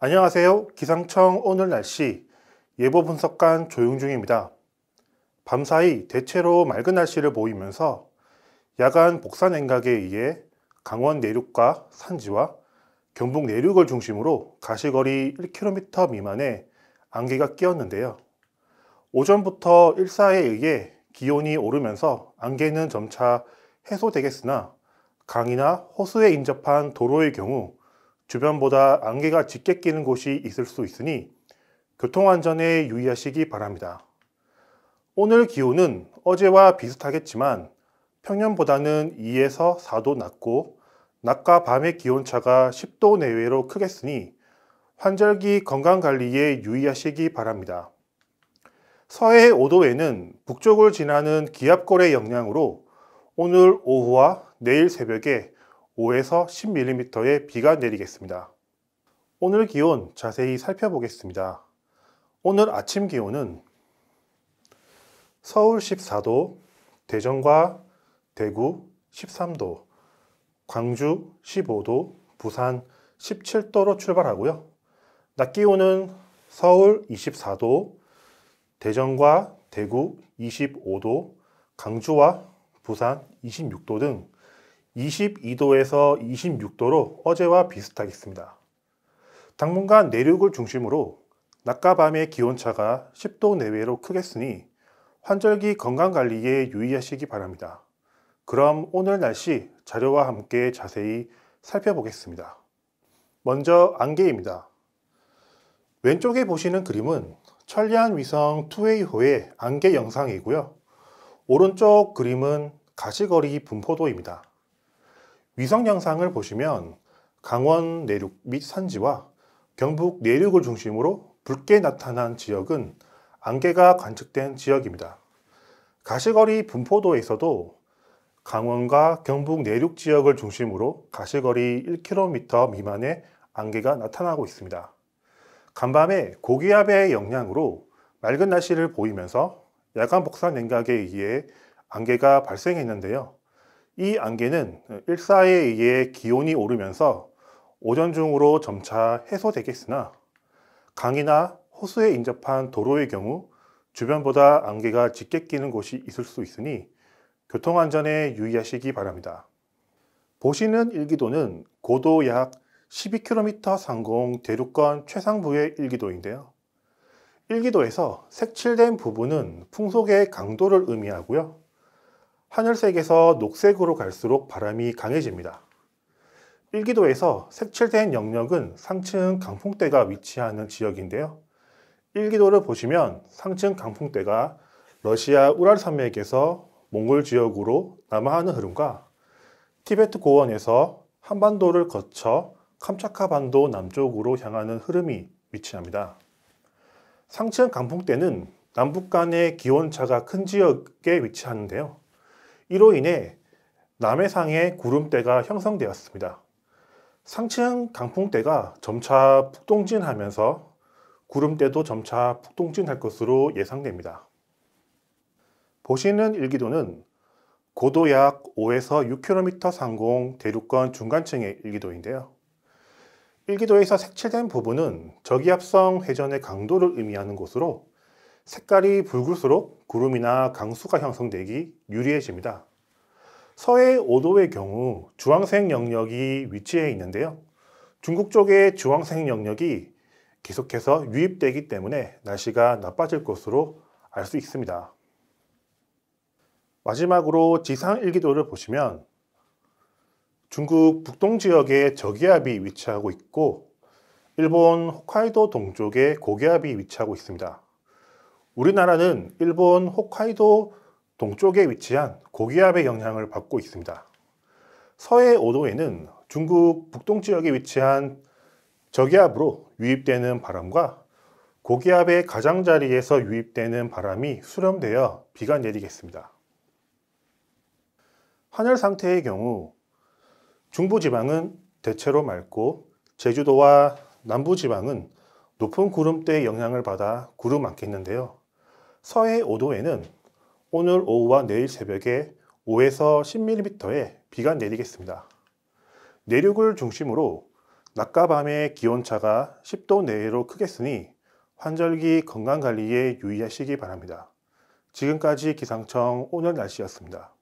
안녕하세요. 기상청 오늘 날씨 예보 분석관 조용중입니다. 밤사이 대체로 맑은 날씨를 보이면서 야간 복사 냉각에 의해 강원 내륙과 산지와 경북 내륙을 중심으로 가시거리 1km 미만의 안개가 끼었는데요. 오전부터 일사에 의해 기온이 오르면서 안개는 점차 해소되겠으나 강이나 호수에 인접한 도로의 경우 주변보다 안개가 짙게 끼는 곳이 있을 수 있으니 교통안전에 유의하시기 바랍니다. 오늘 기온은 어제와 비슷하겠지만 평년보다는 2에서 4도 낮고 낮과 밤의 기온차가 10도 내외로 크겠으니 환절기 건강관리에 유의하시기 바랍니다. 서해 5도에는 북쪽을 지나는 기압골의 영향으로 오늘 오후와 내일 새벽에 5에서 10mm의 비가 내리겠습니다. 오늘 기온 자세히 살펴보겠습니다. 오늘 아침 기온은 서울 14도, 대전과 대구 13도, 광주 15도, 부산 17도로 출발하고요. 낮 기온은 서울 24도, 대전과 대구 25도, 강주와 부산 26도 등 22도에서 26도로 어제와 비슷하겠습니다. 당분간 내륙을 중심으로 낮과 밤의 기온차가 10도 내외로 크겠으니 환절기 건강관리에 유의하시기 바랍니다. 그럼 오늘 날씨 자료와 함께 자세히 살펴보겠습니다. 먼저 안개입니다. 왼쪽에 보시는 그림은 천리안 위성 2A호의 안개 영상이고요. 오른쪽 그림은 가시거리 분포도입니다. 위성 영상을 보시면 강원 내륙 및 산지와 경북 내륙을 중심으로 붉게 나타난 지역은 안개가 관측된 지역입니다. 가시거리 분포도에서도 강원과 경북 내륙 지역을 중심으로 가시거리 1km 미만의 안개가 나타나고 있습니다. 간밤에 고기압의 영향으로 맑은 날씨를 보이면서 야간 복사 냉각에 의해 안개가 발생했는데요. 이 안개는 일사에 의해 기온이 오르면서 오전 중으로 점차 해소되겠으나 강이나 호수에 인접한 도로의 경우 주변보다 안개가 짙게 끼는 곳이 있을 수 있으니 교통안전에 유의하시기 바랍니다. 보시는 일기도는 고도 약 12km 상공 대륙권 최상부의 일기도인데요. 일기도에서 색칠된 부분은 풍속의 강도를 의미하고요. 하늘색에서 녹색으로 갈수록 바람이 강해집니다. 일기도에서 색칠된 영역은 상층 강풍대가 위치하는 지역인데요. 일기도를 보시면 상층 강풍대가 러시아 우랄 산맥에서 몽골 지역으로 남하하는 흐름과 티베트 고원에서 한반도를 거쳐 캄차카반도 남쪽으로 향하는 흐름이 위치합니다. 상층 강풍대는 남북 간의 기온차가 큰 지역에 위치하는데요. 이로 인해 남해상에 구름대가 형성되었습니다. 상층 강풍대가 점차 북동진하면서 구름대도 점차 북동진할 것으로 예상됩니다. 보시는 일기도는 고도 약 5에서 6km 상공 대륙권 중간층의 일기도인데요. 일기도에서 색칠된 부분은 저기압성 회전의 강도를 의미하는 것으로 색깔이 붉을수록 구름이나 강수가 형성되기 유리해집니다. 서해 5도의 경우 주황색 영역이 위치해 있는데요. 중국 쪽의 주황색 영역이 계속해서 유입되기 때문에 날씨가 나빠질 것으로 알 수 있습니다. 마지막으로 지상 일기도를 보시면 중국 북동 지역에 저기압이 위치하고 있고 일본 홋카이도 동쪽에 고기압이 위치하고 있습니다. 우리나라는 일본 홋카이도 동쪽에 위치한 고기압의 영향을 받고 있습니다. 서해 5도에는 중국 북동 지역에 위치한 저기압으로 유입되는 바람과 고기압의 가장자리에서 유입되는 바람이 수렴되어 비가 내리겠습니다. 하늘 상태의 경우 중부지방은 대체로 맑고 제주도와 남부지방은 높은 구름대의 영향을 받아 구름 많겠는데요. 서해 5도에는 오늘 오후와 내일 새벽에 5에서 10mm의 비가 내리겠습니다. 내륙을 중심으로 낮과 밤의 기온차가 10도 내외로 크겠으니 환절기 건강관리에 유의하시기 바랍니다. 지금까지 기상청 오늘 날씨였습니다.